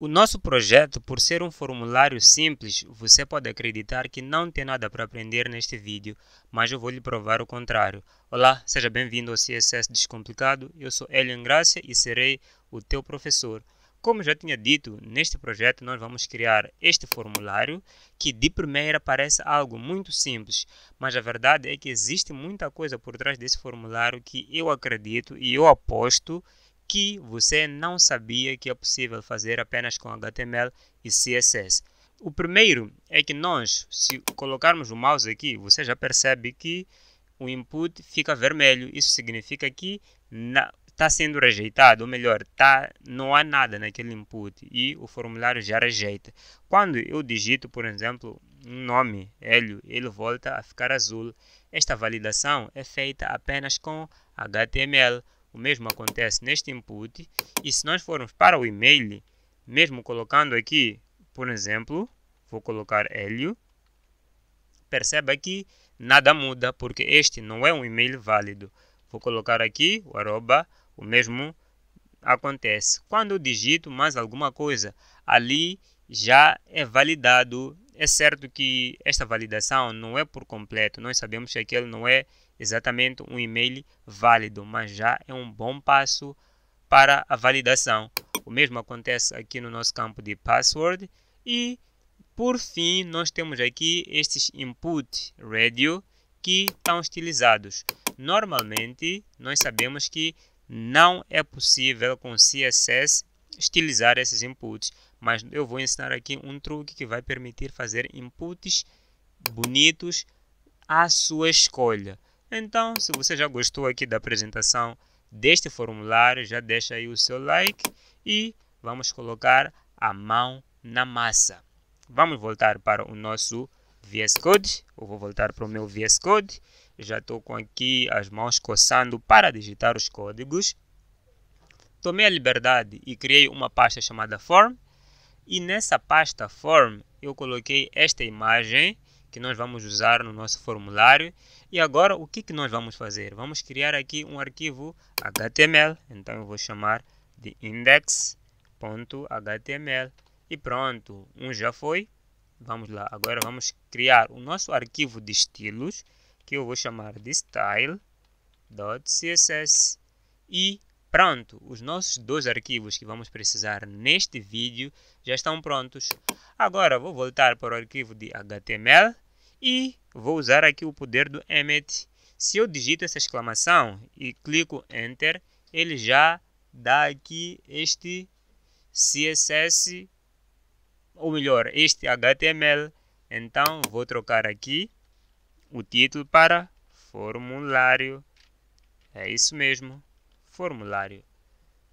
O nosso projeto, por ser um formulário simples, você pode acreditar que não tem nada para aprender neste vídeo, mas eu vou lhe provar o contrário. Olá, seja bem-vindo ao CSS Descomplicado, eu sou Elian Gracia e serei o teu professor. Como já tinha dito, neste projeto nós vamos criar este formulário que de primeira parece algo muito simples, mas a verdade é que existe muita coisa por trás desse formulário que eu acredito e eu aposto que você não sabia que é possível fazer apenas com HTML e CSS. O primeiro é que nós, se colocarmos o mouse aqui, você já percebe que o input fica vermelho. Isso significa que está sendo rejeitado, ou melhor, tá, não há nada naquele input e o formulário já rejeita. Quando eu digito, por exemplo, um nome, Hélio, ele volta a ficar azul. Esta validação é feita apenas com HTML. O mesmo acontece neste input e se nós formos para o e-mail, mesmo colocando aqui, por exemplo, vou colocar Hélio, perceba que nada muda porque este não é um e-mail válido. Vou colocar aqui o arroba, o mesmo acontece. Quando eu digito mais alguma coisa, ali já é validado. É certo que esta validação não é por completo, nós sabemos que aquele não é exatamente um e-mail válido, mas já é um bom passo para a validação. O mesmo acontece aqui no nosso campo de password e por fim nós temos aqui estes input radio que estão estilizados. Normalmente nós sabemos que não é possível com CSS estilizar esses inputs, mas eu vou ensinar aqui um truque que vai permitir fazer inputs bonitos à sua escolha. Então, se você já gostou aqui da apresentação deste formulário, já deixa aí o seu like e vamos colocar a mão na massa. Vamos voltar para o nosso VS Code. Eu vou voltar para o meu VS Code. Já estou com aqui as mãos coçando para digitar os códigos. Tomei a liberdade e criei uma pasta chamada Form. E nessa pasta Form eu coloquei esta imagem que nós vamos usar no nosso formulário e agora o que, que nós vamos fazer? Vamos criar aqui um arquivo HTML, então eu vou chamar de index.html e pronto, um já foi. Vamos lá, agora vamos criar o nosso arquivo de estilos, que eu vou chamar de style.css e pronto, os nossos dois arquivos que vamos precisar neste vídeo já estão prontos. Agora vou voltar para o arquivo de HTML e vou usar aqui o poder do Emmet. Se eu digito essa exclamação e clico Enter, ele já dá aqui este CSS, ou melhor, este HTML. Então, vou trocar aqui o título para formulário. É isso mesmo, formulário.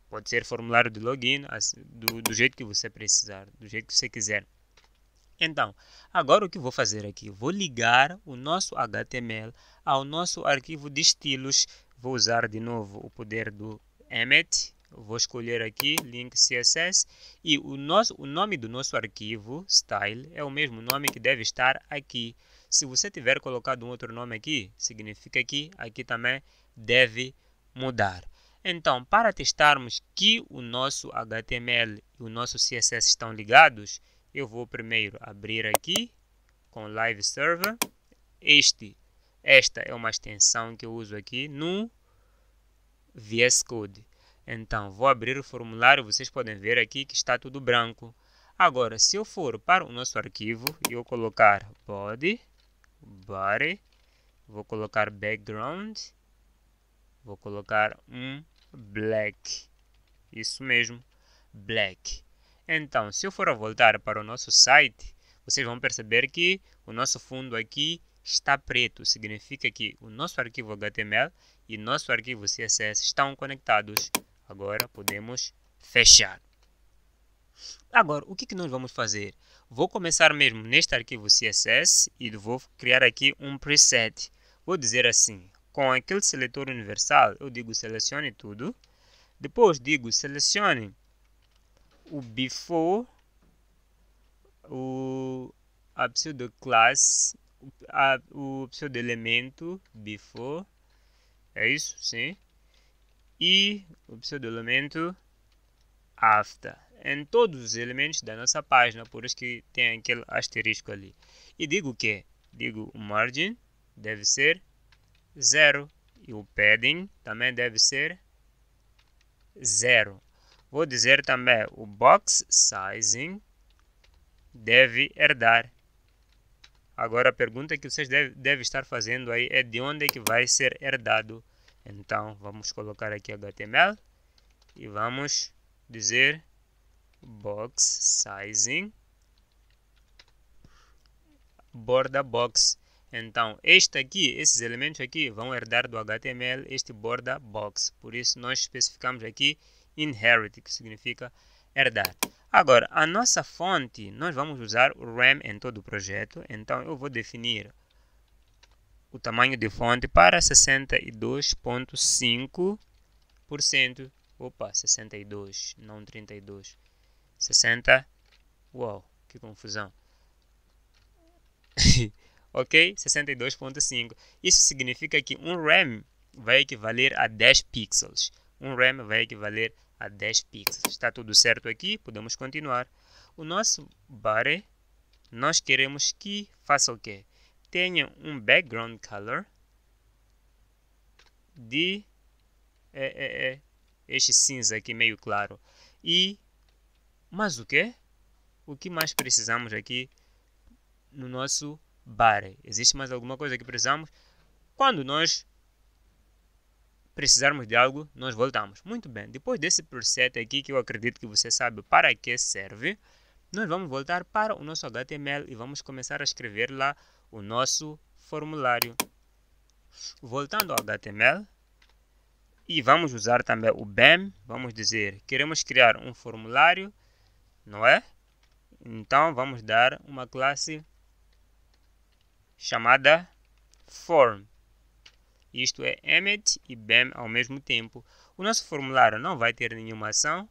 Pode ser formulário de login, assim, do, do jeito que você precisar, do jeito que você quiser. Então, agora o que vou fazer aqui? Vou ligar o nosso HTML ao nosso arquivo de estilos. Vou usar de novo o poder do Emmet. Vou escolher aqui link CSS e o, nosso, o nome do nosso arquivo, style, é o mesmo nome que deve estar aqui. Se você tiver colocado um outro nome aqui, significa que aqui também deve mudar. Então, para testarmos que o nosso HTML e o nosso CSS estão ligados, eu vou primeiro abrir aqui com Live Server. Este, esta é uma extensão que eu uso aqui no VS Code. Então, vou abrir o formulário, vocês podem ver aqui que está tudo branco. Agora, se eu for para o nosso arquivo e eu colocar body, body, vou colocar background, vou colocar um black, isso mesmo, black. Então, se eu for voltar para o nosso site, vocês vão perceber que o nosso fundo aqui está preto. Significa que o nosso arquivo HTML e nosso arquivo CSS estão conectados. Agora podemos fechar. Agora, o que, que nós vamos fazer? Vou começar mesmo neste arquivo CSS e vou criar aqui um preset. Vou dizer assim, com aquele seletor universal, eu digo selecione tudo. Depois digo selecione o before, o, a pseudo class, a, o pseudo elemento before, é isso? Sim. E o pseudo elemento after. Em todos os elementos da nossa página, por isso que tem aquele asterisco ali. E digo o que? Digo o margin deve ser zero e o padding também deve ser zero. Vou dizer também o box sizing deve herdar. Agora a pergunta que vocês devem deve estar fazendo aí é de onde é que vai ser herdado. Então vamos colocar aqui HTML e vamos dizer box sizing borda box. Então, este aqui, esses elementos aqui vão herdar do HTML este borda box. Por isso nós especificamos aqui inherit, que significa herdar. Agora, a nossa fonte, nós vamos usar o RAM em todo o projeto, então eu vou definir o tamanho de fonte para 62.5%. Opa, 62, não 32. 60. Uau, que confusão. ok? 62.5. Isso significa que um RAM vai equivaler a 10 pixels. Um RAM vai equivaler a a 10 pixels. Está tudo certo aqui, podemos continuar. O nosso body, é, nós queremos que faça o quê? Tenha um background color de é, é, é, este cinza aqui meio claro. E, mas o que? O que mais precisamos aqui no nosso body? Existe mais alguma coisa que precisamos? Quando nós precisarmos de algo, nós voltamos. Muito bem, depois desse preset aqui, que eu acredito que você sabe para que serve, nós vamos voltar para o nosso HTML e vamos começar a escrever lá o nosso formulário. Voltando ao HTML, e vamos usar também o BEM, vamos dizer, queremos criar um formulário, não é? Então vamos dar uma classe chamada form isto é emit e bem ao mesmo tempo. O nosso formulário não vai ter nenhuma ação.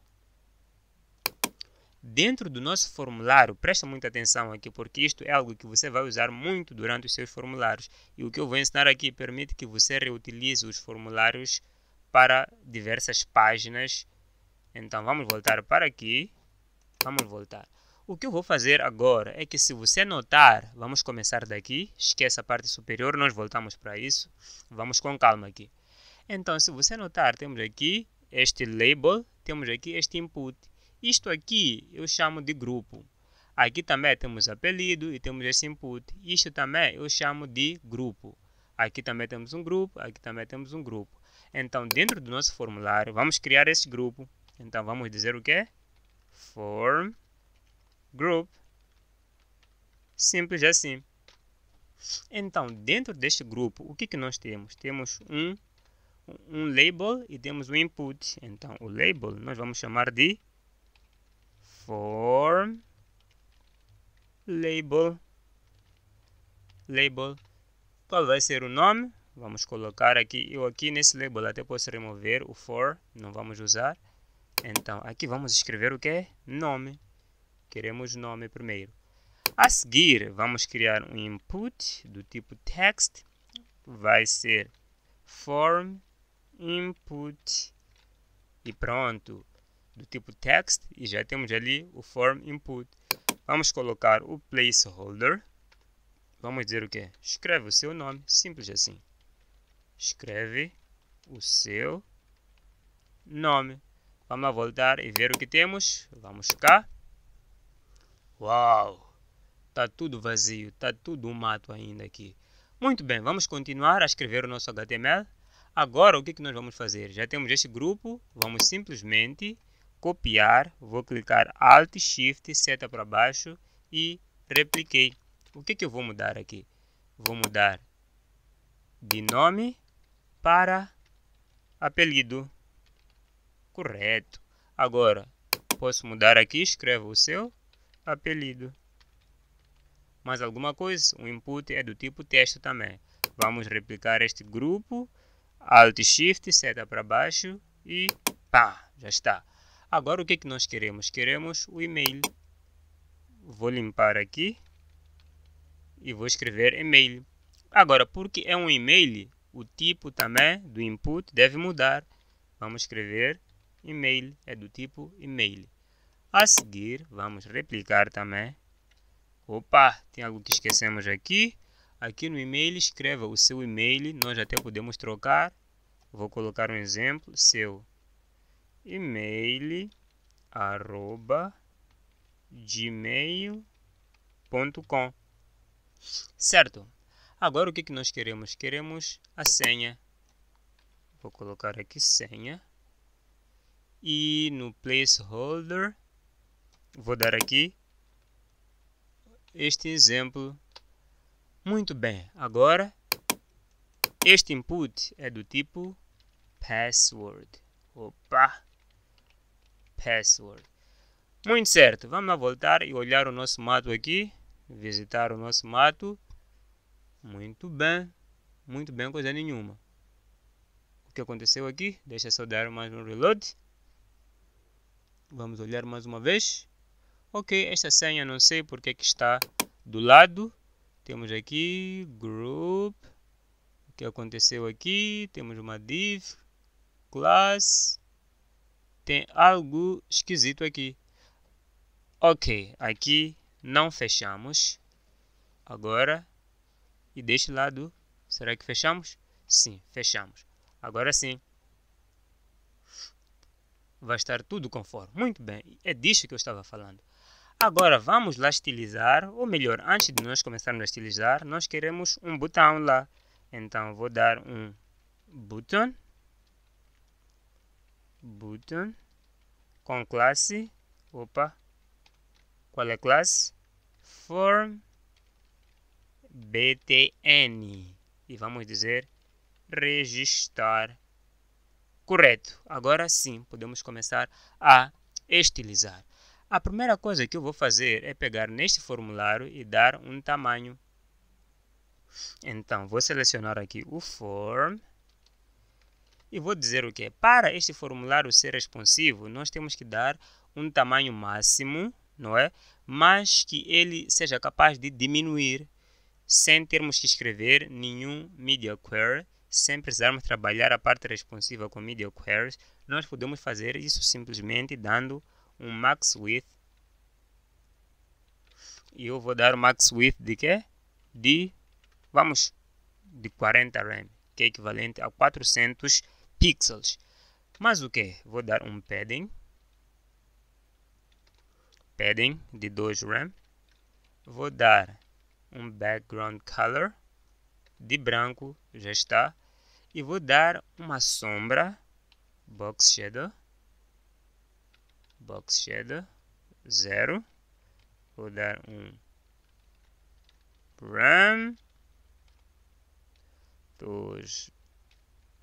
Dentro do nosso formulário, presta muita atenção aqui, porque isto é algo que você vai usar muito durante os seus formulários. E o que eu vou ensinar aqui permite que você reutilize os formulários para diversas páginas. Então, vamos voltar para aqui. Vamos voltar. O que eu vou fazer agora é que se você notar, vamos começar daqui, esquece a parte superior, nós voltamos para isso, vamos com calma aqui. Então, se você notar, temos aqui este label, temos aqui este input. Isto aqui eu chamo de grupo. Aqui também temos apelido e temos esse input. Isto também eu chamo de grupo. Aqui também temos um grupo, aqui também temos um grupo. Então, dentro do nosso formulário, vamos criar esse grupo. Então, vamos dizer o que? Form group. Simples assim. Então, dentro deste grupo, o que, que nós temos? Temos um, um label e temos um input. Então, o label nós vamos chamar de form label label qual vai ser o nome vamos colocar aqui eu aqui nesse label até posso remover o for não vamos usar então aqui vamos escrever o que nome Queremos nome primeiro. A seguir, vamos criar um input do tipo text. Vai ser form input e pronto. Do tipo text e já temos ali o form input. Vamos colocar o placeholder. Vamos dizer o que? Escreve o seu nome, simples assim. Escreve o seu nome. Vamos voltar e ver o que temos. Vamos cá. Uau! Está tudo vazio, está tudo um mato ainda aqui. Muito bem, vamos continuar a escrever o nosso HTML. Agora, o que, é que nós vamos fazer? Já temos este grupo, vamos simplesmente copiar, vou clicar Alt, Shift, seta para baixo e repliquei. O que, é que eu vou mudar aqui? Vou mudar de nome para apelido. Correto. Agora, posso mudar aqui, escrevo o seu apelido. Mais alguma coisa? O input é do tipo texto também. Vamos replicar este grupo. Alt Shift, seta para baixo e pá, já está. Agora o que, é que nós queremos? Queremos o e-mail. Vou limpar aqui e vou escrever e-mail. Agora, porque é um e-mail, o tipo também do input deve mudar. Vamos escrever e-mail, é do tipo e-mail. A seguir, vamos replicar também. Opa, tem algo que esquecemos aqui. Aqui no e-mail, escreva o seu e-mail. Nós até podemos trocar. Vou colocar um exemplo. Seu e-mail arroba gmail.com Certo. Agora o que, que nós queremos? Queremos a senha. Vou colocar aqui senha. E no placeholder Vou dar aqui este exemplo. Muito bem, agora este input é do tipo password. Opa! Password. Muito certo, vamos lá voltar e olhar o nosso mato aqui. Visitar o nosso mato. Muito bem, muito bem, coisa nenhuma. O que aconteceu aqui? Deixa eu só dar mais um reload. Vamos olhar mais uma vez. Ok, esta senha não sei porque é que está do lado. Temos aqui group. O que aconteceu aqui? Temos uma div, class. Tem algo esquisito aqui. Ok, aqui não fechamos. Agora, e deste lado, será que fechamos? Sim, fechamos. Agora sim. Vai estar tudo conforme. Muito bem, é disso que eu estava falando. Agora vamos lá estilizar, ou melhor, antes de nós começarmos a estilizar, nós queremos um botão lá. Então vou dar um button, button, com classe, opa, qual é a classe? Form BTN. E vamos dizer registrar correto. Agora sim, podemos começar a estilizar. A primeira coisa que eu vou fazer é pegar neste formulário e dar um tamanho. Então, vou selecionar aqui o form e vou dizer o que? Para este formulário ser responsivo, nós temos que dar um tamanho máximo, não é? Mas que ele seja capaz de diminuir sem termos que escrever nenhum media query, sem precisarmos trabalhar a parte responsiva com media queries, nós podemos fazer isso simplesmente dando um max width. E eu vou dar o max width de quê? De, vamos, de 40 rem, que é equivalente a 400 pixels. Mas o que? Vou dar um padding. Padding de 2 rem. Vou dar um background color de branco, já está. E vou dar uma sombra, box shadow, box shadow 0. Vou dar um RAM 2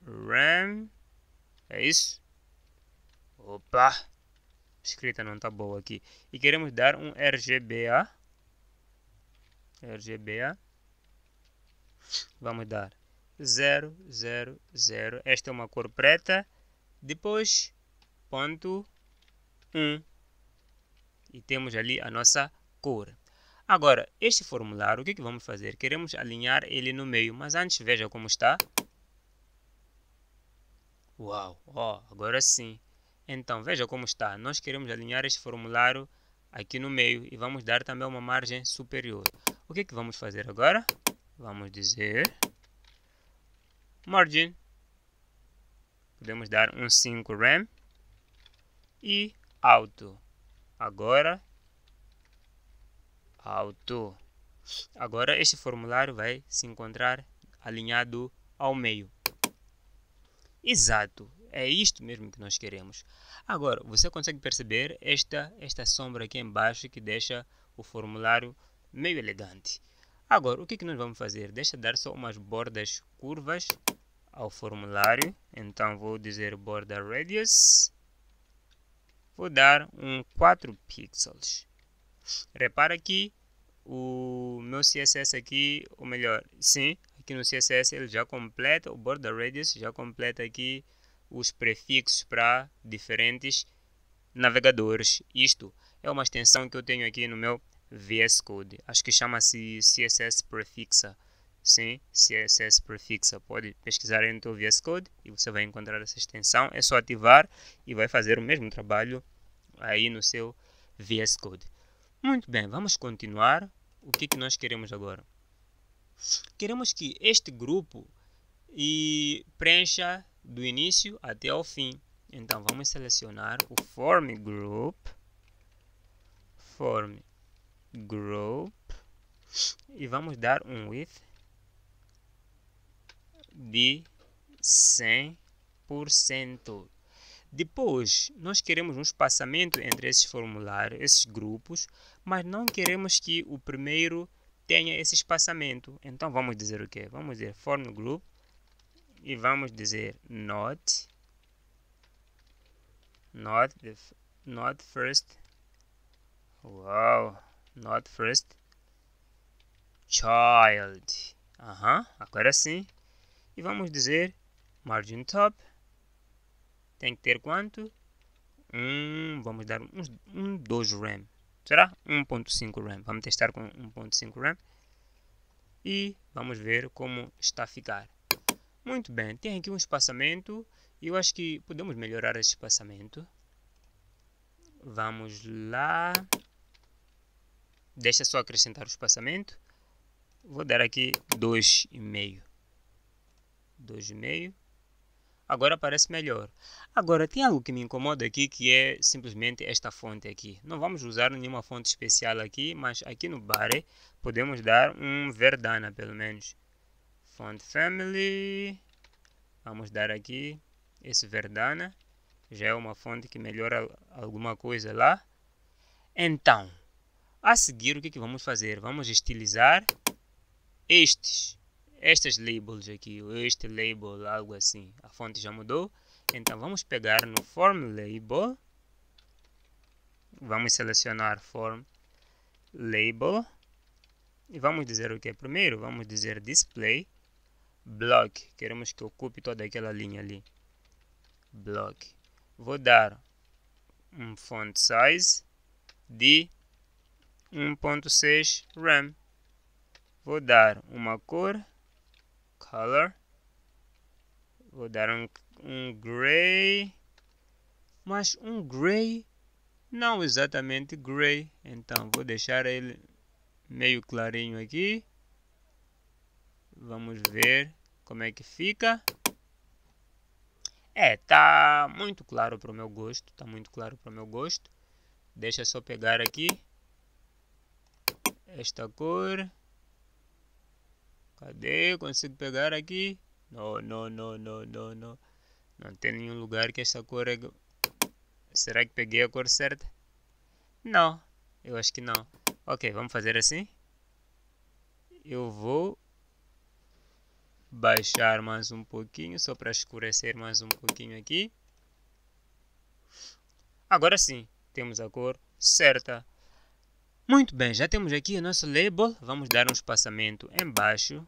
RAM. É isso? Opa! Escrita não tá boa aqui. E queremos dar um RGBA. RGBA. Vamos dar 0, 0, 0. Esta é uma cor preta. Depois, ponto 1 hum. e temos ali a nossa cor. Agora, este formulário, o que, é que vamos fazer? Queremos alinhar ele no meio, mas antes veja como está. Uau, ó, agora sim. Então, veja como está. Nós queremos alinhar este formulário aqui no meio e vamos dar também uma margem superior. O que, é que vamos fazer agora? Vamos dizer margin. Podemos dar um 5 rem e alto. Agora, alto. Agora este formulário vai se encontrar alinhado ao meio. Exato, é isto mesmo que nós queremos. Agora, você consegue perceber esta, esta sombra aqui embaixo que deixa o formulário meio elegante. Agora, o que, que nós vamos fazer? Deixa dar só umas bordas curvas ao formulário. Então, vou dizer borda radius vou dar um 4 pixels. Repara que o meu CSS aqui, ou melhor, sim, aqui no CSS ele já completa, o border radius já completa aqui os prefixos para diferentes navegadores. Isto é uma extensão que eu tenho aqui no meu VS Code. Acho que chama-se CSS Prefixa sim, CSS prefixa, pode pesquisar aí no teu VS Code e você vai encontrar essa extensão, é só ativar e vai fazer o mesmo trabalho aí no seu VS Code. Muito bem, vamos continuar. O que, que nós queremos agora? Queremos que este grupo e preencha do início até ao fim. Então vamos selecionar o form group, form group e vamos dar um with de 100%. Depois, nós queremos um espaçamento entre esses formulários, esses grupos, mas não queremos que o primeiro tenha esse espaçamento. Então vamos dizer o que? Vamos dizer form group e vamos dizer not not the not first wow not first child. Aham, uh -huh, agora sim. E vamos dizer margin top. Tem que ter quanto? Um, vamos dar uns, um 2 RAM. Será? 1.5 RAM. Vamos testar com 1.5 RAM. E vamos ver como está a ficar. Muito bem, tem aqui um espaçamento. Eu acho que podemos melhorar esse espaçamento. Vamos lá. Deixa só acrescentar o espaçamento. Vou dar aqui 2,5. 2,5. Agora parece melhor. Agora, tem algo que me incomoda aqui, que é simplesmente esta fonte aqui. Não vamos usar nenhuma fonte especial aqui, mas aqui no Bare podemos dar um Verdana, pelo menos. Font Family. Vamos dar aqui esse Verdana. Já é uma fonte que melhora alguma coisa lá. Então, a seguir o que, que vamos fazer? Vamos estilizar estes estas labels aqui, ou este label, algo assim. A fonte já mudou. Então vamos pegar no form label. Vamos selecionar form label. E vamos dizer o que é primeiro? Vamos dizer display block. Queremos que ocupe toda aquela linha ali. Block. Vou dar um font size de 1.6 RAM. Vou dar uma cor color. Vou dar um, um gray. Mas um gray não exatamente gray. Então vou deixar ele meio clarinho aqui. Vamos ver como é que fica. É, tá muito claro para o meu gosto, tá muito claro para o meu gosto. Deixa só pegar aqui esta cor. Cadê? Consigo pegar aqui? Não, não, não, não, não, não. Não tem nenhum lugar que essa cor é... Será que peguei a cor certa? Não, eu acho que não. Ok, vamos fazer assim. Eu vou baixar mais um pouquinho, só para escurecer mais um pouquinho aqui. Agora sim, temos a cor certa. Muito bem, já temos aqui o nosso label. Vamos dar um espaçamento embaixo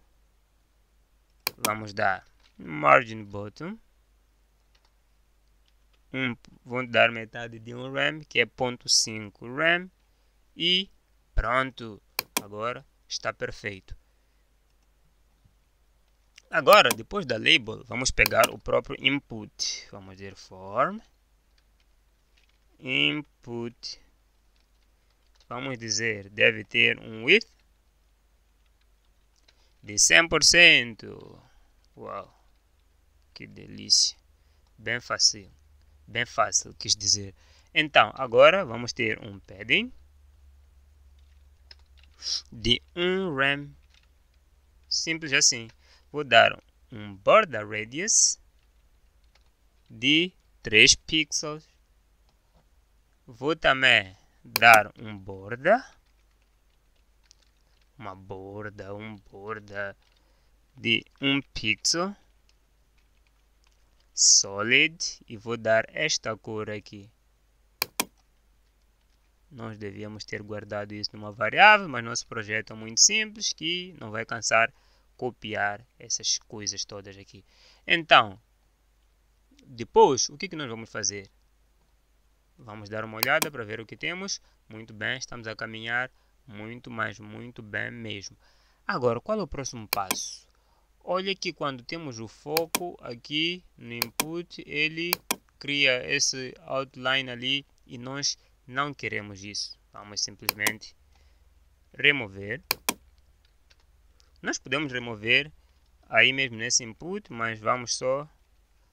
vamos dar margin bottom um, vão dar metade de um RAM que é 0.5 RAM e pronto agora está perfeito agora depois da label vamos pegar o próprio input vamos dizer form input vamos dizer deve ter um width de 100%. Uau, que delícia. Bem fácil, bem fácil, quis dizer. Então, agora vamos ter um padding de 1 um rem, simples assim. Vou dar um border radius de 3 pixels. Vou também dar um border uma borda, um borda de um pixel solid e vou dar esta cor aqui. Nós devíamos ter guardado isso numa variável, mas nosso projeto é muito simples que não vai cansar copiar essas coisas todas aqui. Então, depois, o que, que nós vamos fazer? Vamos dar uma olhada para ver o que temos. Muito bem, estamos a caminhar muito, mas muito bem mesmo. Agora, qual é o próximo passo? Olha que quando temos o foco aqui no input, ele cria esse outline ali e nós não queremos isso. Vamos simplesmente remover. Nós podemos remover aí mesmo nesse input, mas vamos só,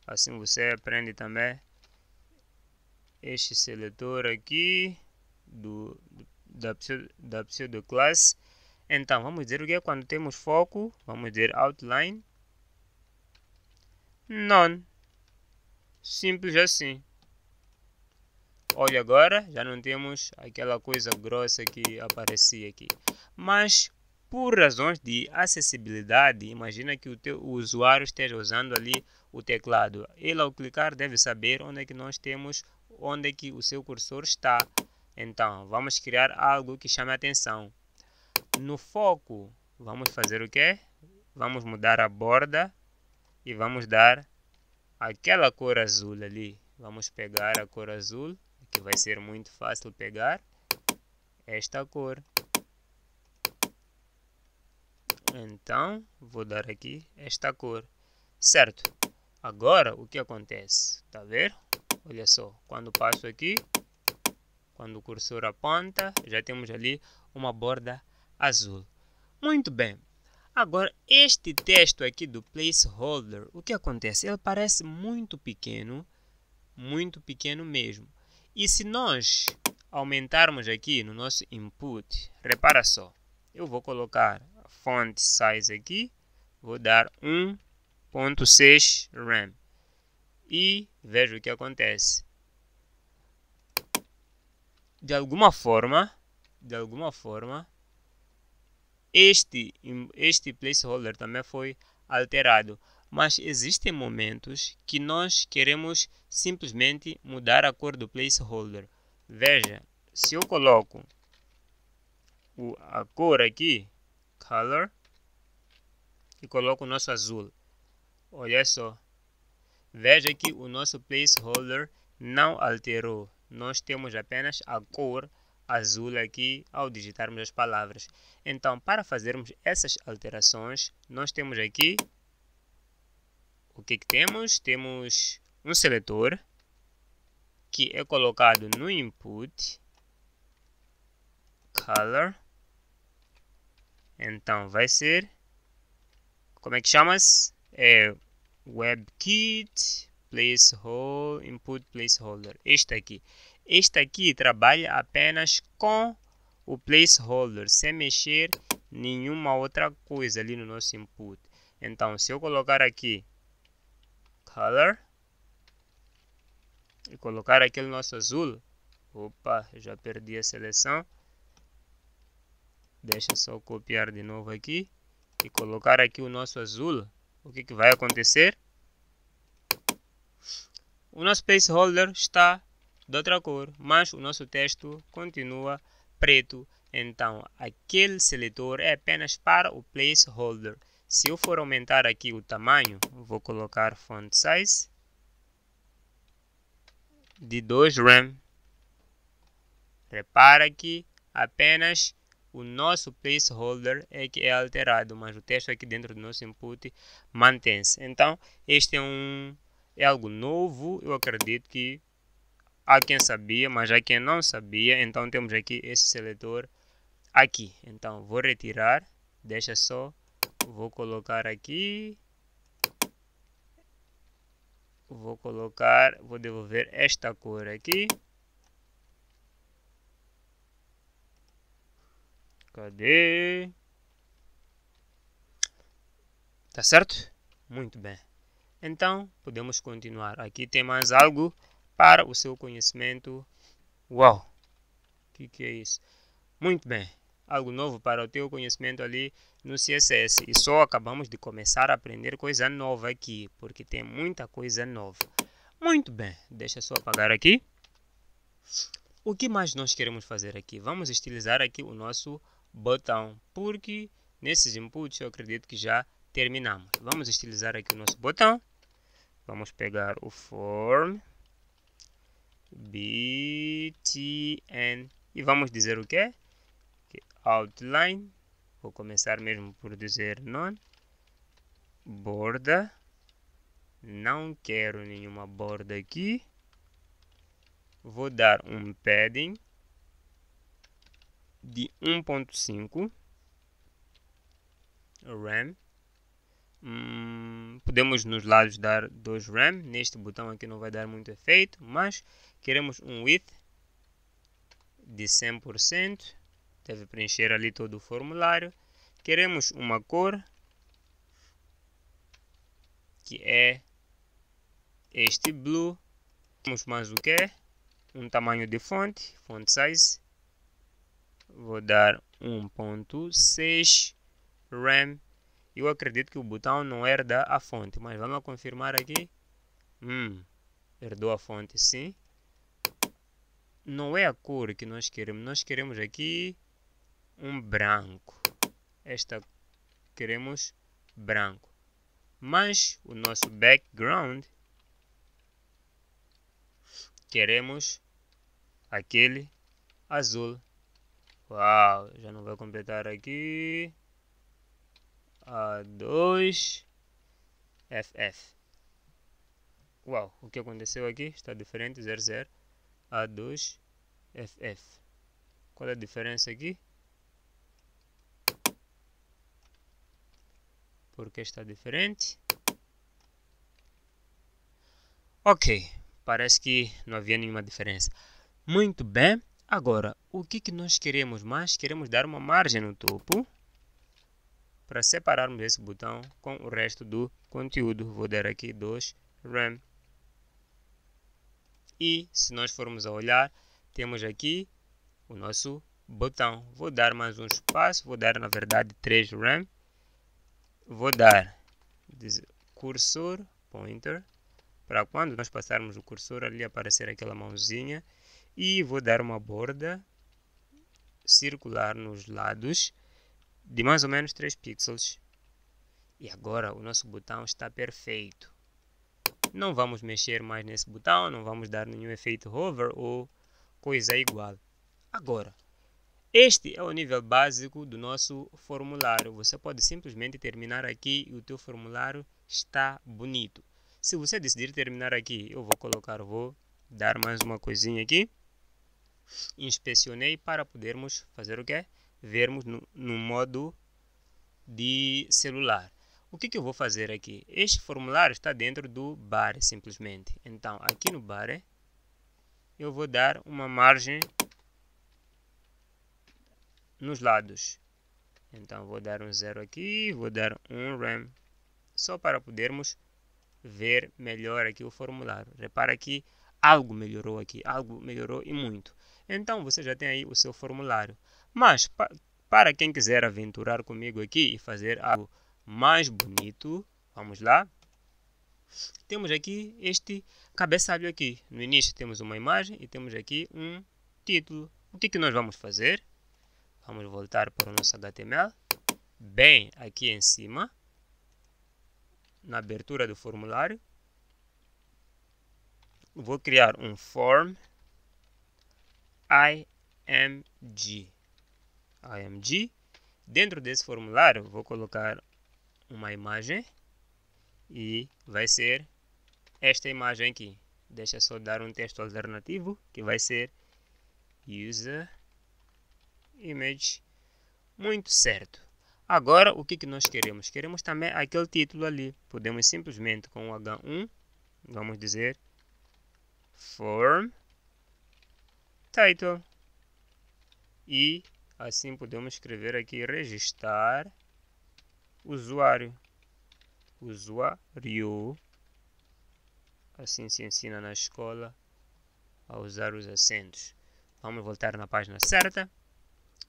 assim você aprende também este seletor aqui do, do da, pseudo classe. Então, vamos dizer o que é quando temos foco, vamos dizer outline, none, simples assim. Olha agora, já não temos aquela coisa grossa que aparecia aqui. Mas por razões de acessibilidade, imagina que o, teu, o usuário esteja usando ali o teclado. Ele ao clicar deve saber onde é que nós temos, onde é que o seu cursor está. Então, vamos criar algo que chame a atenção. No foco, vamos fazer o quê? Vamos mudar a borda e vamos dar aquela cor azul ali. Vamos pegar a cor azul, que vai ser muito fácil pegar esta cor. Então, vou dar aqui esta cor. Certo. Agora, o que acontece? Tá vendo? Olha só, quando passo aqui, quando o cursor aponta, já temos ali uma borda azul. Muito bem. Agora, este texto aqui do placeholder, o que acontece? Ele parece muito pequeno, muito pequeno mesmo. E se nós aumentarmos aqui no nosso input, repara só, eu vou colocar a font size aqui, vou dar 1.6 RAM e veja o que acontece de alguma forma, de alguma forma, este, este placeholder também foi alterado. Mas existem momentos que nós queremos simplesmente mudar a cor do placeholder. Veja, se eu coloco o, a cor aqui, color, e coloco o nosso azul. Olha só. Veja que o nosso placeholder não alterou nós temos apenas a cor azul aqui ao digitarmos as palavras. Então, para fazermos essas alterações, nós temos aqui o que, que temos? Temos um seletor que é colocado no input color. Então vai ser como é que chama-se? É WebKit placeholder, input placeholder. Este aqui. Este aqui trabalha apenas com o placeholder, sem mexer nenhuma outra coisa ali no nosso input. Então, se eu colocar aqui color e colocar aquele nosso azul, opa, já perdi a seleção. Deixa só copiar de novo aqui e colocar aqui o nosso azul. O que, que vai acontecer? O nosso placeholder está de outra cor, mas o nosso texto continua preto. Então, aquele seletor é apenas para o placeholder. Se eu for aumentar aqui o tamanho, vou colocar font size de 2 RAM. Repara que apenas o nosso placeholder é que é alterado, mas o texto aqui dentro do nosso input mantém-se. Então, este é um é algo novo, eu acredito que há quem sabia, mas há quem não sabia, então temos aqui esse seletor aqui. Então vou retirar, deixa só, vou colocar aqui, vou colocar, vou devolver esta cor aqui. Cadê? Tá certo? Muito bem. Então, podemos continuar. Aqui tem mais algo para o seu conhecimento. Uau! O que, que é isso? Muito bem. Algo novo para o teu conhecimento ali no CSS. E só acabamos de começar a aprender coisa nova aqui, porque tem muita coisa nova. Muito bem. Deixa só apagar aqui. O que mais nós queremos fazer aqui? Vamos estilizar aqui o nosso botão, porque nesses inputs eu acredito que já terminamos. Vamos estilizar aqui o nosso botão Vamos pegar o form btn e vamos dizer o quê? que? Outline. Vou começar mesmo por dizer non. Borda. Não quero nenhuma borda aqui. Vou dar um padding de 1.5 RAM Hum, podemos nos lados dar 2 RAM. Neste botão aqui não vai dar muito efeito, mas queremos um width de 100%. Deve preencher ali todo o formulário. Queremos uma cor que é este blue. Temos mais o que? Um tamanho de fonte, font size. Vou dar 1.6 RAM eu acredito que o botão não herda a fonte, mas vamos confirmar aqui. Hum, herdou a fonte, sim. Não é a cor que nós queremos, nós queremos aqui um branco. Esta queremos branco. Mas o nosso background queremos aquele azul. Uau, já não vai completar aqui. A2 FF. Uau, o que aconteceu aqui está diferente, 00 A2 FF. Qual é a diferença aqui? Porque está diferente. Ok, parece que não havia nenhuma diferença. Muito bem, agora o que, que nós queremos mais? Queremos dar uma margem no topo para separarmos esse botão com o resto do conteúdo. Vou dar aqui 2 RAM. E se nós formos a olhar, temos aqui o nosso botão. Vou dar mais um espaço, vou dar na verdade 3 RAM. Vou dar cursor pointer para quando nós passarmos o cursor ali aparecer aquela mãozinha e vou dar uma borda circular nos lados de mais ou menos 3 pixels. E agora o nosso botão está perfeito. Não vamos mexer mais nesse botão, não vamos dar nenhum efeito hover ou coisa igual. Agora, este é o nível básico do nosso formulário. Você pode simplesmente terminar aqui e o teu formulário está bonito. Se você decidir terminar aqui, eu vou colocar, vou dar mais uma coisinha aqui. Inspecionei para podermos fazer o quê? vermos no, no modo de celular. O que, que, eu vou fazer aqui? Este formulário está dentro do bar, simplesmente. Então, aqui no bar, eu vou dar uma margem nos lados. Então, vou dar um zero aqui, vou dar um rem, só para podermos ver melhor aqui o formulário. Repara que algo melhorou aqui, algo melhorou e muito. Então, você já tem aí o seu formulário. Mas pa, para quem quiser aventurar comigo aqui e fazer algo mais bonito, vamos lá. Temos aqui este cabeçalho aqui. No início temos uma imagem e temos aqui um título. O que, que nós vamos fazer? Vamos voltar para o nosso HTML. Bem aqui em cima, na abertura do formulário, vou criar um form img img. Dentro desse formulário, vou colocar uma imagem e vai ser esta imagem aqui. Deixa só dar um texto alternativo que vai ser user image. Muito certo. Agora, o que, que nós queremos? Queremos também aquele título ali. Podemos simplesmente com o H1, vamos dizer form title e Assim podemos escrever aqui registrar usuário. Usuário. Assim se ensina na escola a usar os acentos. Vamos voltar na página certa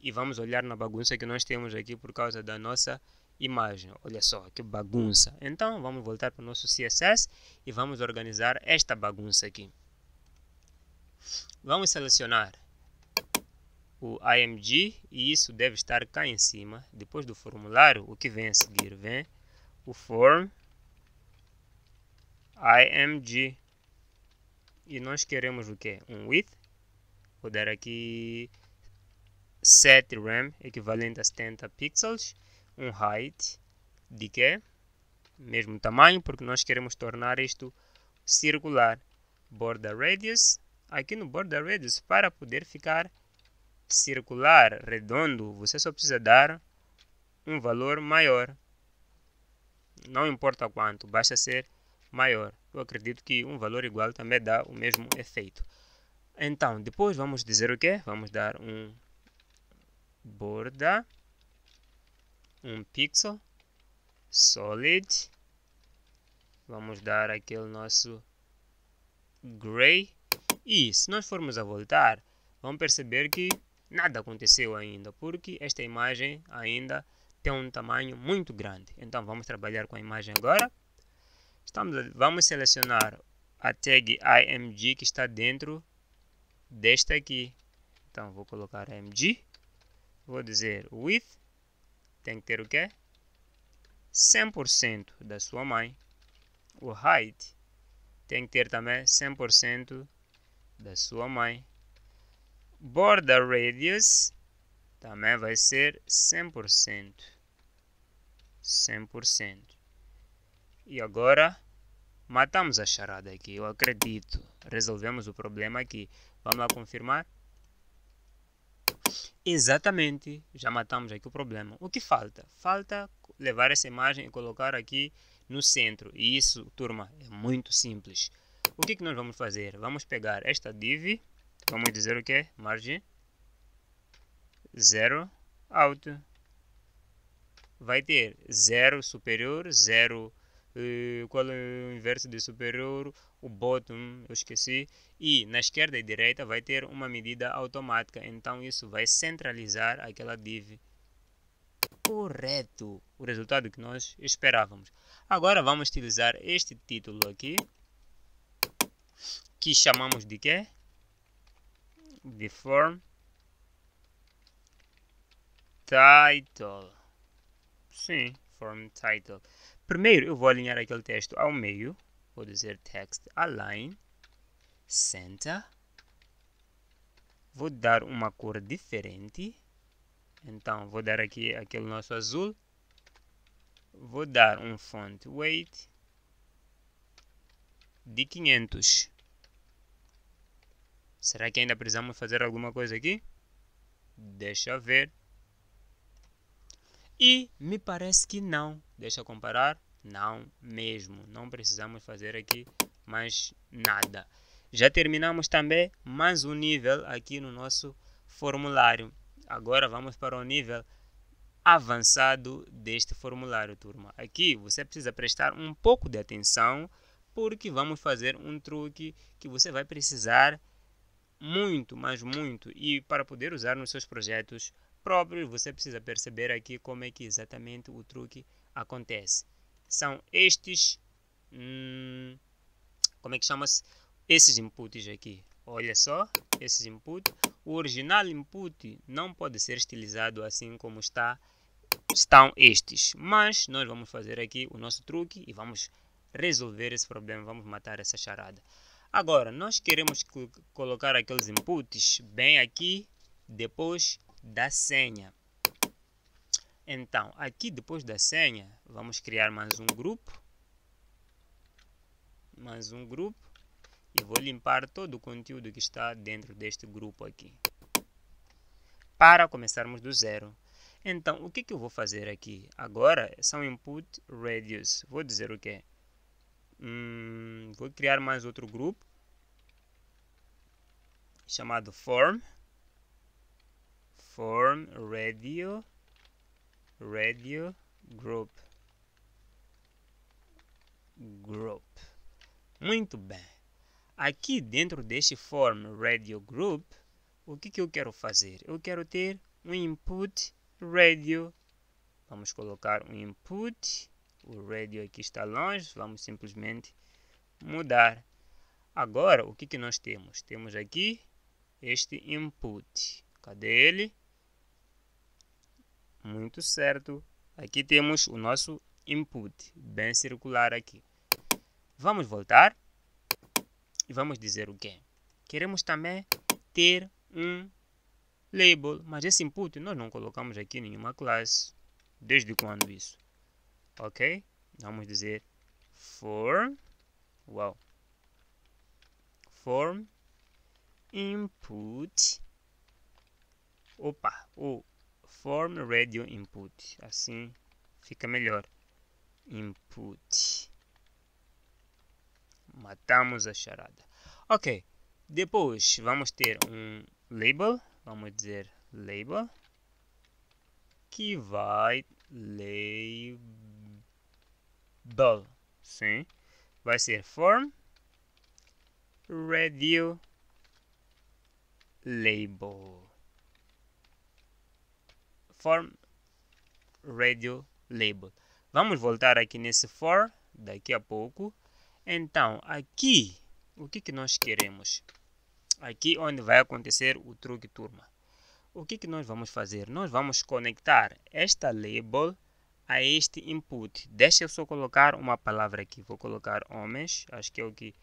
e vamos olhar na bagunça que nós temos aqui por causa da nossa imagem. Olha só que bagunça. Então vamos voltar para o nosso CSS e vamos organizar esta bagunça aqui. Vamos selecionar o img e isso deve estar cá em cima. Depois do formulário, o que vem a seguir? Vem o form IMG e nós queremos o que? Um width. Vou dar aqui 7 RAM equivalente a 70 pixels, um height de que? Mesmo tamanho, porque nós queremos tornar isto circular. Border radius, aqui no border radius para poder ficar circular, redondo, você só precisa dar um valor maior. Não importa quanto, basta ser maior. Eu acredito que um valor igual também dá o mesmo efeito. Então, depois vamos dizer o que? Vamos dar um borda, um pixel, solid. Vamos dar aquele nosso gray. E se nós formos a voltar, vão perceber que nada aconteceu ainda, porque esta imagem ainda tem um tamanho muito grande. Então vamos trabalhar com a imagem agora. Estamos, vamos selecionar a tag img que está dentro desta aqui. Então vou colocar img, vou dizer width, tem que ter o que? 100% da sua mãe. O height tem que ter também 100% da sua mãe border radius também vai ser 100%. 100%. E agora matamos a charada aqui, eu acredito. Resolvemos o problema aqui. Vamos lá confirmar? Exatamente, já matamos aqui o problema. O que falta? Falta levar essa imagem e colocar aqui no centro. E isso, turma, é muito simples. O que, que nós vamos fazer? Vamos pegar esta div Vamos dizer o que? Margem zero alto. Vai ter zero superior, zero eh, qual é o inverso de superior, o bottom, eu esqueci. E na esquerda e direita vai ter uma medida automática. Então isso vai centralizar aquela div correto o resultado que nós esperávamos. Agora vamos utilizar este título aqui, que chamamos de quê? the form title. Sim, form title. Primeiro eu vou alinhar aquele texto ao meio. Vou dizer text align center. Vou dar uma cor diferente. Então vou dar aqui aquele nosso azul. Vou dar um font weight de 500. Será que ainda precisamos fazer alguma coisa aqui? Deixa ver. E me parece que não. Deixa comparar. Não mesmo. Não precisamos fazer aqui mais nada. Já terminamos também mais um nível aqui no nosso formulário. Agora vamos para o nível avançado deste formulário, turma. Aqui você precisa prestar um pouco de atenção porque vamos fazer um truque que você vai precisar muito, mas muito. E para poder usar nos seus projetos próprios, você precisa perceber aqui como é que exatamente o truque acontece. São estes, hum, como é que chama-se? Esses inputs aqui. Olha só, esses inputs. O original input não pode ser estilizado assim como está estão estes. Mas nós vamos fazer aqui o nosso truque e vamos resolver esse problema, vamos matar essa charada. Agora, nós queremos colocar aqueles inputs bem aqui, depois da senha. Então, aqui depois da senha, vamos criar mais um grupo. Mais um grupo. E vou limpar todo o conteúdo que está dentro deste grupo aqui. Para começarmos do zero. Então, o que, que eu vou fazer aqui? Agora, são input radius. Vou dizer o quê? Hum, vou criar mais outro grupo chamado Form. Form Radio Radio Group Group. Muito bem. Aqui dentro deste Form Radio Group, o que, que eu quero fazer? Eu quero ter um input radio. Vamos colocar um input o radio aqui está longe, vamos simplesmente mudar. Agora, o que, que nós temos? Temos aqui este input. Cadê ele? Muito certo. Aqui temos o nosso input, bem circular aqui. Vamos voltar e vamos dizer o quê? Queremos também ter um label, mas esse input nós não colocamos aqui nenhuma classe. Desde quando isso? ok? Vamos dizer form. Uau. form input, opa, o form radio input, assim fica melhor, input, matamos a charada, ok? Depois vamos ter um label, vamos dizer label, que vai label bell. Sim. Vai ser form radio label. Form radio label. Vamos voltar aqui nesse for daqui a pouco. Então, aqui, o que, que nós queremos? Aqui onde vai acontecer o truque, turma. O que, que nós vamos fazer? Nós vamos conectar esta label a este input. Deixa eu só colocar uma palavra aqui. Vou colocar homens. Acho que é o que...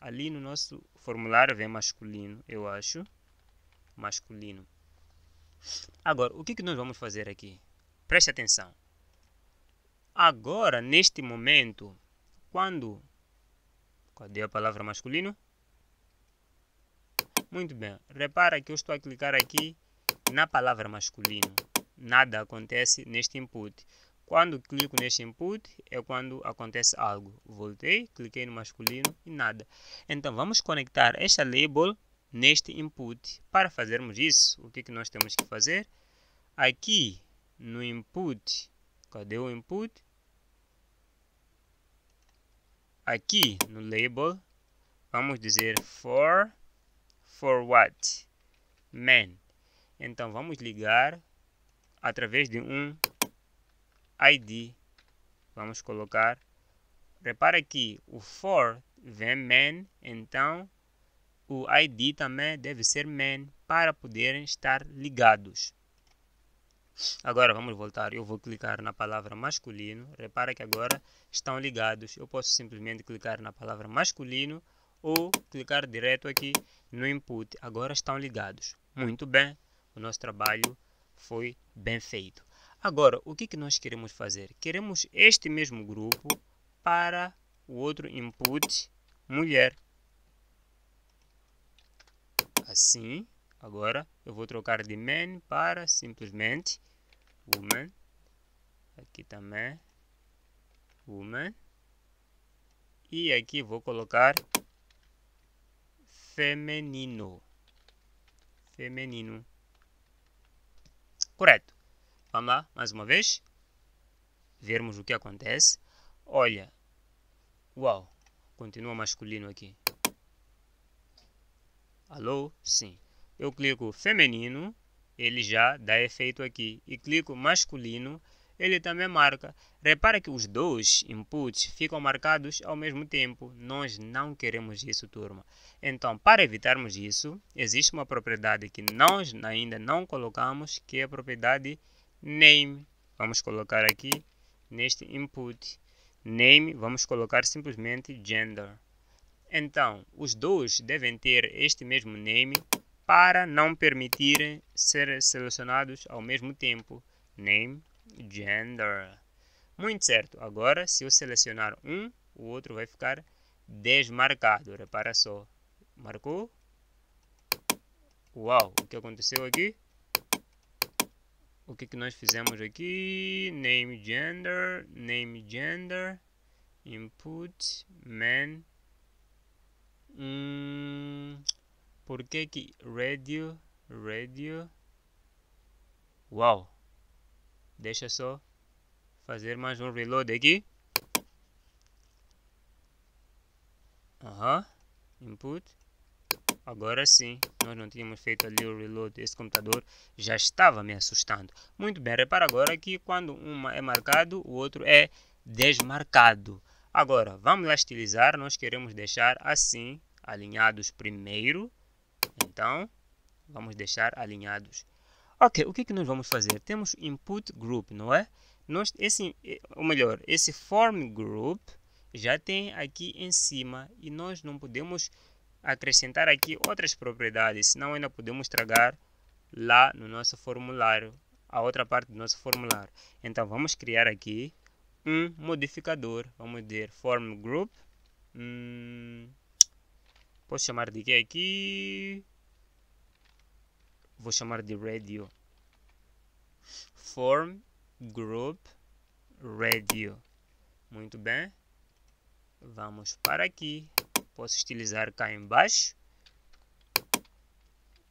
Ali no nosso formulário vem masculino, eu acho. Masculino. Agora, o que, que nós vamos fazer aqui? Preste atenção. Agora, neste momento, quando... Cadê a palavra masculino? Muito bem. Repara que eu estou a clicar aqui na palavra masculino. Nada acontece neste input. Quando clico neste input é quando acontece algo. Voltei, cliquei no masculino e nada. Então vamos conectar esta label neste input. Para fazermos isso, o que, que nós temos que fazer? Aqui no input, cadê o input? Aqui no label, vamos dizer for, for what? Man. Então vamos ligar através de um id, vamos colocar, repara que o for vem man, então o id também deve ser man para poderem estar ligados. Agora vamos voltar, eu vou clicar na palavra masculino, repara que agora estão ligados, eu posso simplesmente clicar na palavra masculino ou clicar direto aqui no input, agora estão ligados. Muito bem, o nosso trabalho foi bem feito. Agora, o que, é que nós queremos fazer? Queremos este mesmo grupo para o outro input mulher. Assim, agora eu vou trocar de man para simplesmente woman. Aqui também woman. E aqui vou colocar feminino. Feminino. Correto. Vamos lá, mais uma vez. Vermos o que acontece. Olha. Uau. Continua masculino aqui. Alô? Sim. Eu clico feminino, ele já dá efeito aqui. E clico masculino, ele também marca. Repara que os dois inputs ficam marcados ao mesmo tempo. Nós não queremos isso, turma. Então, para evitarmos isso, existe uma propriedade que nós ainda não colocamos, que é a propriedade name. Vamos colocar aqui neste input name, vamos colocar simplesmente gender. Então, os dois devem ter este mesmo name para não permitirem ser selecionados ao mesmo tempo. Name, gender. Muito certo. Agora, se eu selecionar um, o outro vai ficar desmarcado. Repara só. Marcou? Uau, o que aconteceu aqui? o que, que nós fizemos aqui, name gender, name gender, input, man, hum, por que que radio, radio, uau, deixa só fazer mais um reload aqui, aham, uh -huh. input, Agora sim, nós não tínhamos feito ali o reload, esse computador já estava me assustando. Muito bem, repara agora que quando um é marcado, o outro é desmarcado. Agora, vamos lá estilizar, nós queremos deixar assim, alinhados primeiro. Então, vamos deixar alinhados. Ok, o que, que nós vamos fazer? Temos input group, não é? Nós, esse, eh, ou melhor, esse form group já tem aqui em cima e nós não podemos acrescentar aqui outras propriedades, senão ainda podemos tragar lá no nosso formulário, a outra parte do nosso formulário. Então vamos criar aqui um modificador, vamos dizer form group, hum, posso chamar de que aqui? Vou chamar de radio. Form group radio. Muito bem. Vamos para aqui posso estilizar cá embaixo.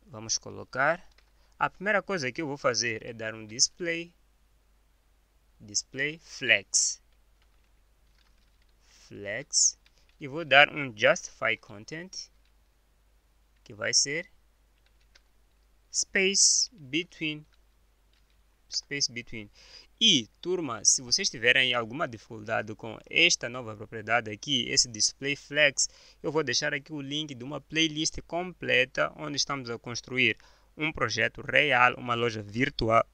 Vamos colocar. A primeira coisa que eu vou fazer é dar um display, display flex, flex e vou dar um justify content que vai ser space between, space between. E, turma, se vocês tiverem alguma dificuldade com esta nova propriedade aqui, esse Display Flex, eu vou deixar aqui o link de uma playlist completa onde estamos a construir um projeto real, uma loja virtual,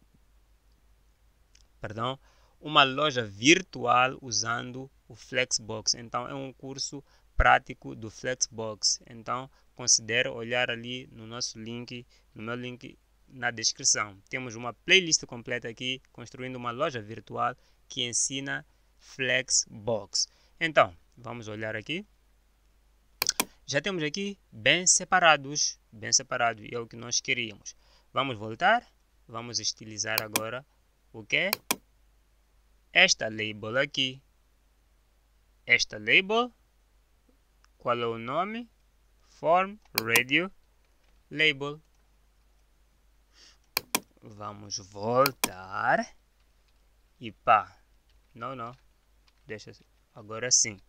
perdão, uma loja virtual usando o Flexbox. Então, é um curso prático do Flexbox. Então, considere olhar ali no nosso link, no meu link na descrição. Temos uma playlist completa aqui, construindo uma loja virtual que ensina Flexbox. Então, vamos olhar aqui. Já temos aqui bem separados, bem separado, é o que nós queríamos. Vamos voltar, vamos estilizar agora o que? É esta label aqui. Esta label, qual é o nome? Form Radio Label Vamos voltar. E pá. Não, não. Deixa agora sim.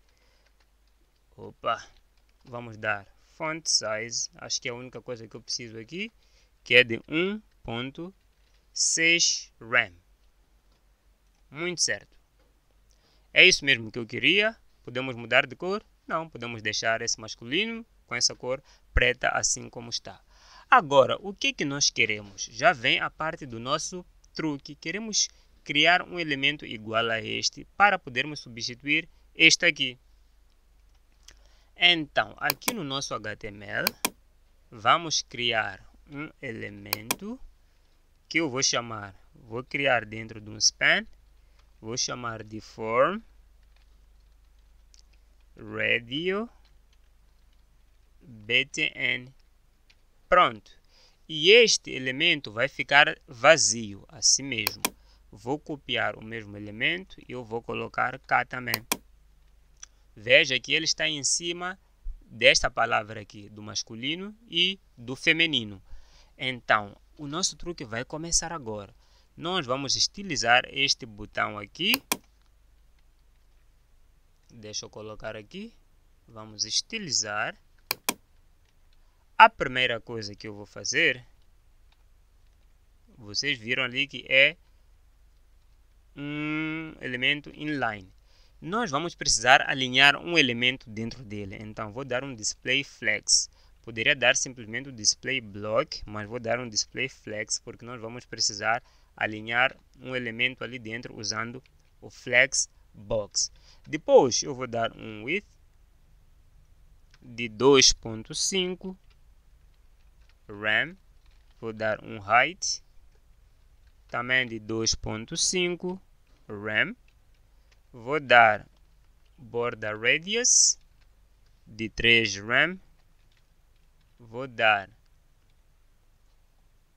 Opa. Vamos dar font size. Acho que é a única coisa que eu preciso aqui, que é de 1.6 RAM. Muito certo. É isso mesmo que eu queria. Podemos mudar de cor? Não, podemos deixar esse masculino com essa cor preta assim como está. Agora, o que, que nós queremos? Já vem a parte do nosso truque. Queremos criar um elemento igual a este para podermos substituir este aqui. Então, aqui no nosso HTML, vamos criar um elemento que eu vou chamar, vou criar dentro de um span, vou chamar de form radio btn Pronto. E este elemento vai ficar vazio a si mesmo. Vou copiar o mesmo elemento e eu vou colocar cá também. Veja que ele está em cima desta palavra aqui, do masculino e do feminino. Então, o nosso truque vai começar agora. Nós vamos estilizar este botão aqui. Deixa eu colocar aqui. Vamos estilizar. A primeira coisa que eu vou fazer, vocês viram ali que é um elemento inline. Nós vamos precisar alinhar um elemento dentro dele, então vou dar um display flex. Poderia dar simplesmente o um display block, mas vou dar um display flex porque nós vamos precisar alinhar um elemento ali dentro usando o flex box. Depois eu vou dar um width de 2.5 RAM, vou dar um height também de 2.5 RAM, vou dar border radius de 3 RAM, vou dar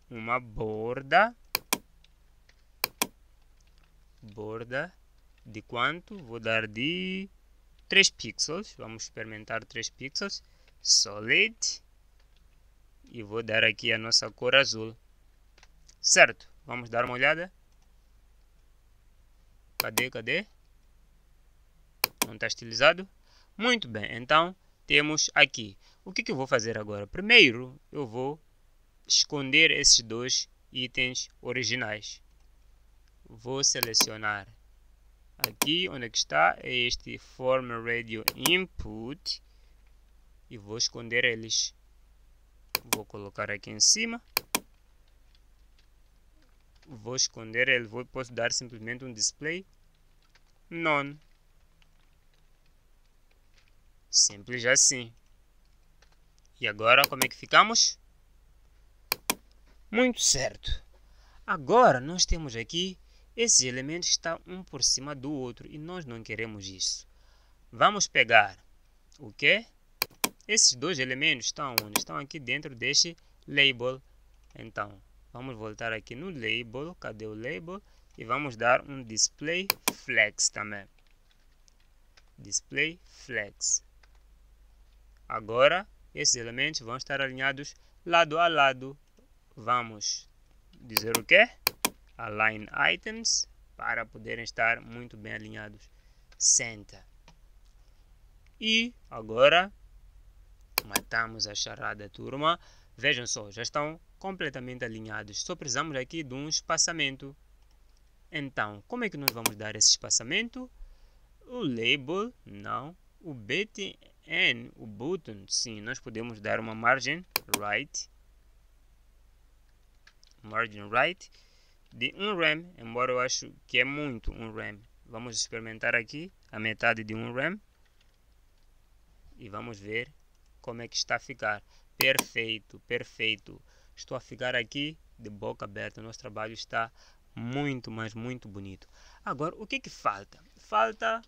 uma borda borda de quanto? Vou dar de 3 pixels. Vamos experimentar 3 pixels. Solid e vou dar aqui a nossa cor azul. Certo, vamos dar uma olhada. Cadê, cadê? Não está estilizado? Muito bem, então temos aqui. O que, que eu vou fazer agora? Primeiro, eu vou esconder esses dois itens originais. Vou selecionar aqui onde é que está é este Form Radio Input e vou esconder eles. Vou colocar aqui em cima. Vou esconder ele. Vou, posso dar simplesmente um display none. Simples assim. E agora como é que ficamos? Muito certo. Agora nós temos aqui esses elementos estão um por cima do outro e nós não queremos isso. Vamos pegar o que? Esses dois elementos estão onde? Estão aqui dentro deste label. Então, vamos voltar aqui no label. Cadê o label? E vamos dar um display flex também. Display flex. Agora, esses elementos vão estar alinhados lado a lado. Vamos dizer o que? Align items para poderem estar muito bem alinhados. Senta. E agora matamos a charada turma. Vejam só, já estão completamente alinhados. Só precisamos aqui de um espaçamento. Então, como é que nós vamos dar esse espaçamento? O label, não. O btn, o button, sim. Nós podemos dar uma margem right. Margin right de um RAM, embora eu acho que é muito um RAM. Vamos experimentar aqui a metade de um RAM e vamos ver como é que está a ficar. Perfeito, perfeito. Estou a ficar aqui de boca aberta. O nosso trabalho está muito, mas muito bonito. Agora, o que é que falta? Falta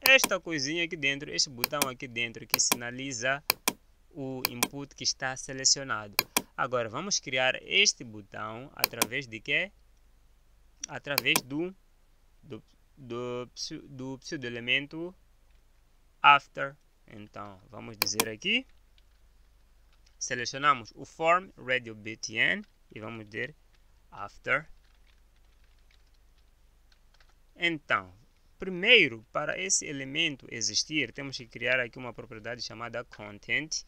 esta coisinha aqui dentro, este botão aqui dentro que sinaliza o input que está selecionado. Agora, vamos criar este botão através de quê? Através do, do, do, do pseudo-elemento after então, vamos dizer aqui, selecionamos o form radio btn e vamos dizer after. Então, primeiro, para esse elemento existir, temos que criar aqui uma propriedade chamada content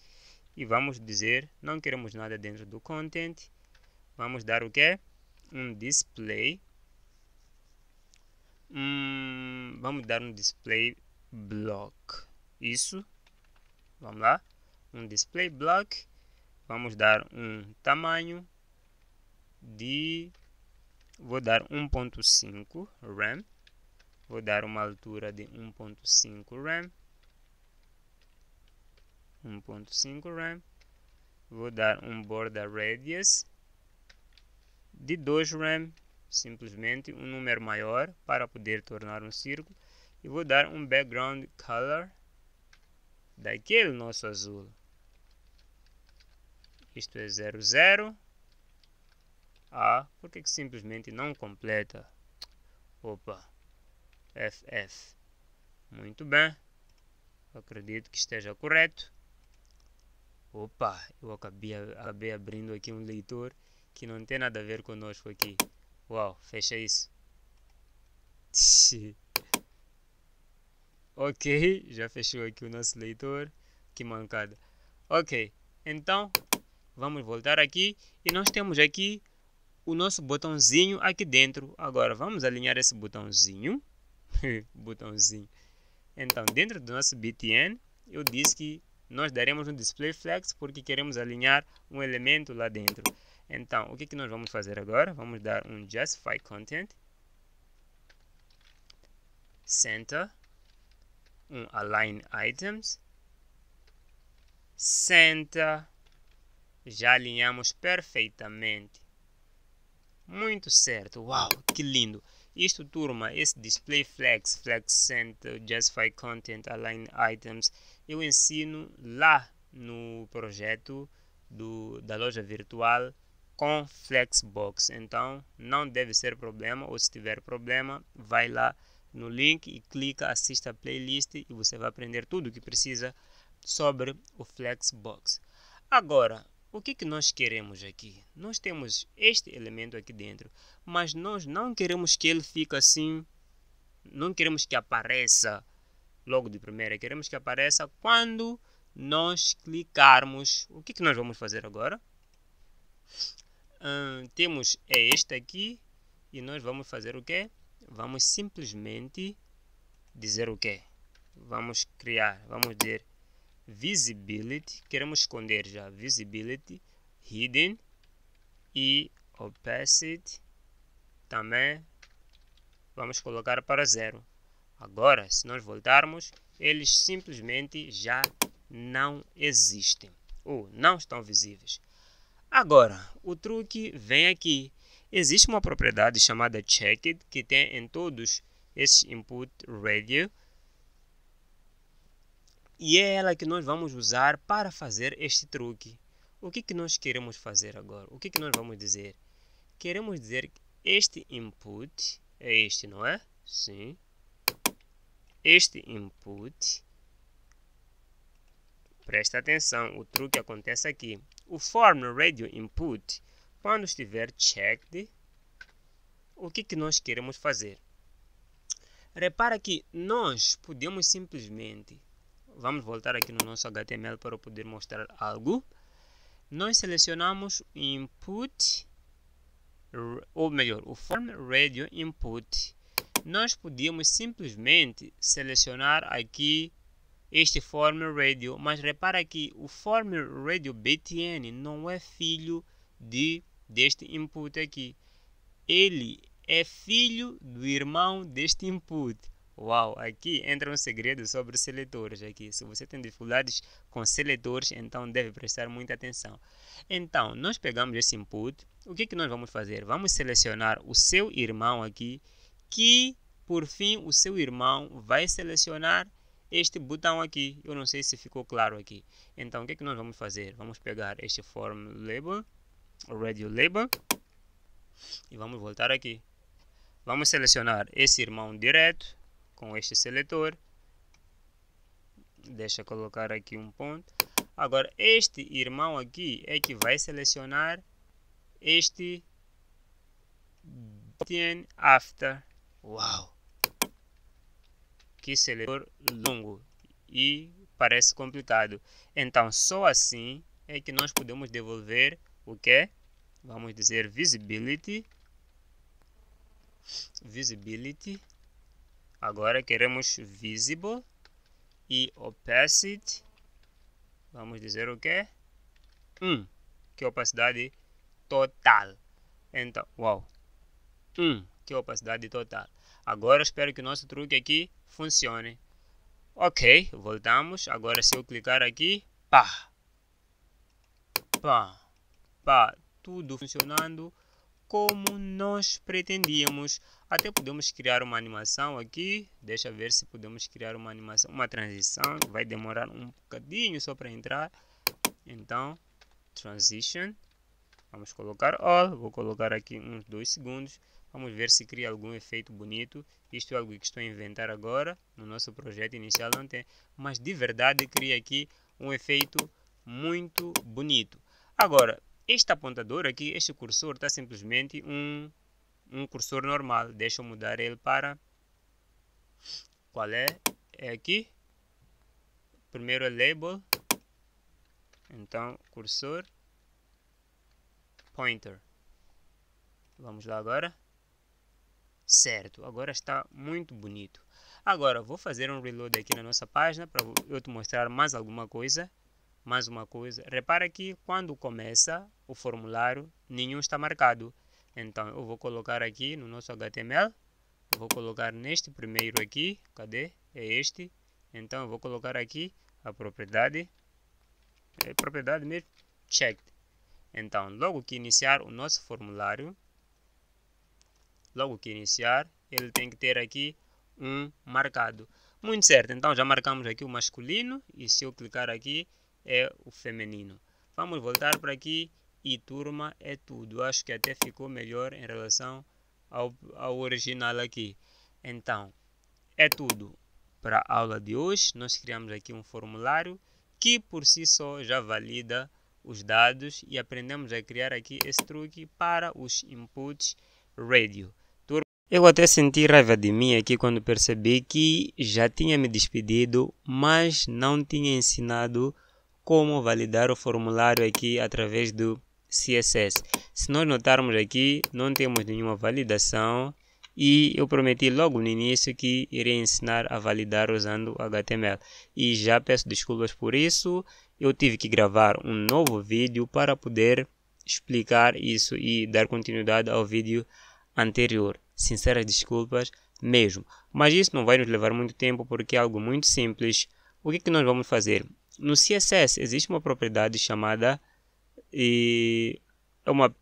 e vamos dizer, não queremos nada dentro do content, vamos dar o que? Um display, hum, vamos dar um display block isso. Vamos lá. Um display block. Vamos dar um tamanho de vou dar 1.5 RAM, vou dar uma altura de 1.5 RAM, 1.5 RAM, vou dar um border radius de 2 RAM, simplesmente um número maior para poder tornar um círculo, e vou dar um background color daquele nosso azul. Isto é 00. Zero, ah, por que simplesmente não completa? Opa, FF. Muito bem. Acredito que esteja correto. Opa, eu acabei, acabei abrindo aqui um leitor que não tem nada a ver conosco aqui. Uau, fecha isso. Ok, já fechou aqui o nosso leitor. Que mancada. Ok, então vamos voltar aqui e nós temos aqui o nosso botãozinho aqui dentro. Agora vamos alinhar esse botãozinho. botãozinho. Então, dentro do nosso BTN, eu disse que nós daremos um display flex porque queremos alinhar um elemento lá dentro. Então, o que, que nós vamos fazer agora? Vamos dar um justify content center um align items, senta, já alinhamos perfeitamente. Muito certo, uau, que lindo! Isto, turma, esse display flex, flex center, justify content, align items, eu ensino lá no projeto do, da loja virtual com Flexbox. Então, não deve ser problema, ou se tiver problema, vai lá no link e clica, assista a playlist e você vai aprender tudo o que precisa sobre o Flexbox. Agora, o que, que nós queremos aqui? Nós temos este elemento aqui dentro, mas nós não queremos que ele fique assim, não queremos que apareça logo de primeira, queremos que apareça quando nós clicarmos. O que, que nós vamos fazer agora? Hum, temos é este aqui e nós vamos fazer o que? vamos simplesmente dizer o que Vamos criar, vamos dizer visibility, queremos esconder já visibility, hidden e opacity também vamos colocar para zero. Agora, se nós voltarmos, eles simplesmente já não existem ou não estão visíveis. Agora, o truque vem aqui. Existe uma propriedade chamada checked que tem em todos esses input radio e é ela que nós vamos usar para fazer este truque. O que, que nós queremos fazer agora? O que, que nós vamos dizer? Queremos dizer que este input é este, não é? Sim. Este input, presta atenção, o truque acontece aqui. O form radio input quando estiver checked, o que, que nós queremos fazer? Repara que nós podemos simplesmente, vamos voltar aqui no nosso HTML para poder mostrar algo. Nós selecionamos input, ou melhor, o form radio input. Nós podíamos simplesmente selecionar aqui este form radio, mas repara que o form radio btn não é filho de deste input aqui. Ele é filho do irmão deste input. Uau, aqui entra um segredo sobre seletores aqui. Se você tem dificuldades com seletores, então deve prestar muita atenção. Então, nós pegamos esse input. O que, que nós vamos fazer? Vamos selecionar o seu irmão aqui, que por fim o seu irmão vai selecionar este botão aqui. Eu não sei se ficou claro aqui. Então, o que, que nós vamos fazer? Vamos pegar este form label Radio Label e vamos voltar aqui. Vamos selecionar esse irmão direto com este seletor. Deixa eu colocar aqui um ponto. Agora, este irmão aqui é que vai selecionar este Boolean After. Uau! Que seletor longo e parece complicado. Então, só assim é que nós podemos devolver o que? É? Vamos dizer visibility. Visibility. Agora queremos visible e opacity. Vamos dizer o que? É? Um, que opacidade total. Então, uau. Um, que opacidade total. Agora espero que o nosso truque aqui funcione. Ok, voltamos. Agora se eu clicar aqui, pá. Pá pá, tudo funcionando como nós pretendíamos. Até podemos criar uma animação aqui. Deixa ver se podemos criar uma animação, uma transição. Vai demorar um bocadinho só para entrar. Então, transition. Vamos colocar all. Vou colocar aqui uns dois segundos. Vamos ver se cria algum efeito bonito. Isto é algo que estou a inventar agora. No nosso projeto inicial não tem. Mas de verdade cria aqui um efeito muito bonito. Agora, este apontador aqui, este cursor, está simplesmente um, um cursor normal. Deixa eu mudar ele para... Qual é? É aqui. Primeiro é label. Então, cursor. Pointer. Vamos lá agora. Certo, agora está muito bonito. Agora, vou fazer um reload aqui na nossa página para eu te mostrar mais alguma coisa mais uma coisa. Repara que quando começa o formulário, nenhum está marcado. Então, eu vou colocar aqui no nosso HTML. Vou colocar neste primeiro aqui. Cadê? É este. Então, eu vou colocar aqui a propriedade. É propriedade mesmo. Checked. Então, logo que iniciar o nosso formulário, logo que iniciar, ele tem que ter aqui um marcado. Muito certo. Então, já marcamos aqui o masculino. E se eu clicar aqui, é o feminino. Vamos voltar para aqui e turma é tudo. Acho que até ficou melhor em relação ao, ao original aqui. Então, é tudo para a aula de hoje. Nós criamos aqui um formulário que por si só já valida os dados e aprendemos a criar aqui esse truque para os inputs radio. Eu até senti raiva de mim aqui quando percebi que já tinha me despedido, mas não tinha ensinado como validar o formulário aqui através do CSS. Se nós notarmos aqui, não temos nenhuma validação e eu prometi logo no início que irei ensinar a validar usando HTML. E já peço desculpas por isso, eu tive que gravar um novo vídeo para poder explicar isso e dar continuidade ao vídeo anterior. Sinceras desculpas mesmo. Mas isso não vai nos levar muito tempo porque é algo muito simples. O que, que nós vamos fazer? No CSS existe uma propriedade chamada e é uma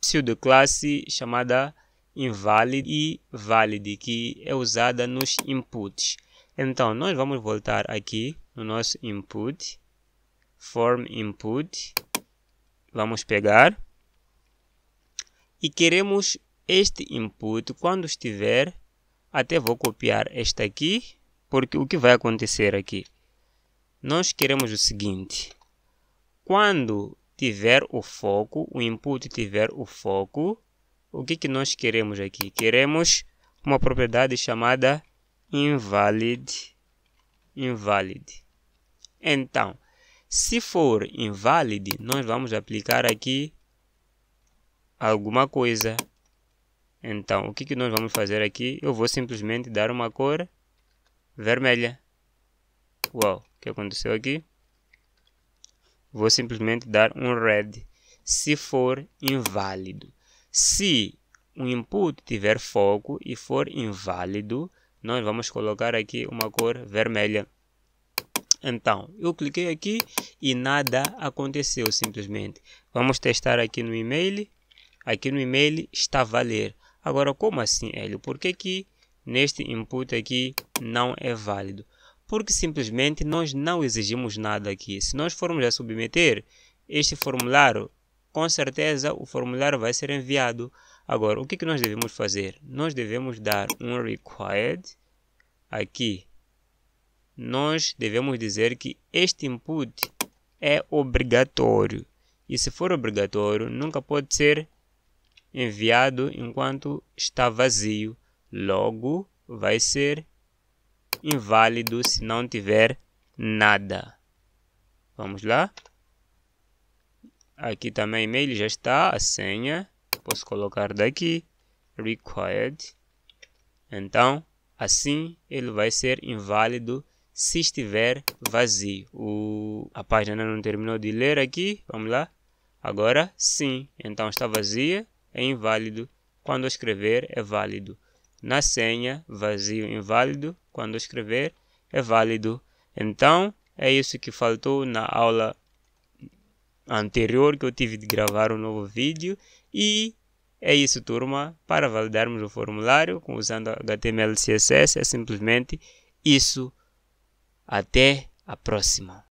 pseudoclasse chamada invalid e valid que é usada nos inputs. Então nós vamos voltar aqui no nosso input form input vamos pegar e queremos este input quando estiver até vou copiar esta aqui porque o que vai acontecer aqui nós queremos o seguinte: quando tiver o foco, o input tiver o foco, o que, que nós queremos aqui? Queremos uma propriedade chamada invalid. Invalid. Então, se for invalid, nós vamos aplicar aqui alguma coisa. Então, o que, que nós vamos fazer aqui? Eu vou simplesmente dar uma cor vermelha. Uau! que aconteceu aqui. Vou simplesmente dar um red se for inválido. Se o input tiver foco e for inválido, nós vamos colocar aqui uma cor vermelha. Então, eu cliquei aqui e nada aconteceu simplesmente. Vamos testar aqui no e-mail. Aqui no e-mail está valer. Agora, como assim, Hélio? Por que, que neste input aqui não é válido? porque simplesmente nós não exigimos nada aqui. Se nós formos a submeter este formulário, com certeza o formulário vai ser enviado. Agora, o que, que nós devemos fazer? Nós devemos dar um required aqui. Nós devemos dizer que este input é obrigatório. E se for obrigatório, nunca pode ser enviado enquanto está vazio. Logo, vai ser inválido se não tiver nada. Vamos lá. Aqui também e-mail já está, a senha. Posso colocar daqui. Required. Então, assim ele vai ser inválido se estiver vazio. O, a página não terminou de ler aqui. Vamos lá. Agora sim. Então está vazia, é inválido. Quando escrever, é válido na senha vazio inválido, quando escrever é válido. Então, é isso que faltou na aula anterior que eu tive de gravar um novo vídeo e é isso turma, para validarmos o formulário usando HTML e CSS é simplesmente isso. Até a próxima!